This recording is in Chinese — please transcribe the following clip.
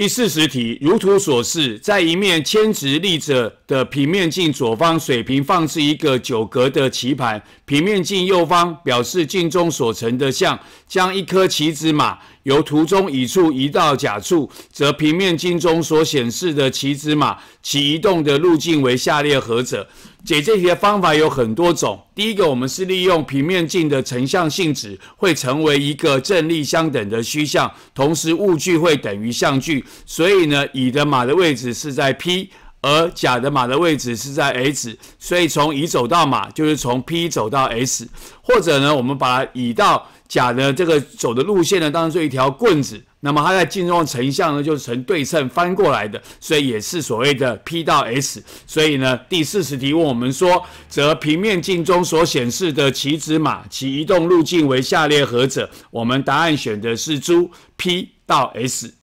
第四十题，如图所示，在一面铅直立着的平面镜左方水平放置一个九格的棋盘，平面镜右方表示镜中所成的像。将一颗棋子马由图中乙处移到甲处，则平面镜中所显示的棋子马其移动的路径为下列何者？解这题的方法有很多种。第一个，我们是利用平面镜的成像性质，会成为一个正立相等的虚像，同时物距会等于像距。所以呢，乙的马的位置是在 P。而甲的马的位置是在 H，所以从乙走到马就是从 P 走到 S，或者呢，我们把乙到甲的这个走的路线呢当做一条棍子，那么它在镜中的成像呢就是成对称翻过来的，所以也是所谓的 P 到 S。所以呢，第四十题问我们说，则平面镜中所显示的棋子马其移动路径为下列何者？我们答案选的是猪 P 到 S。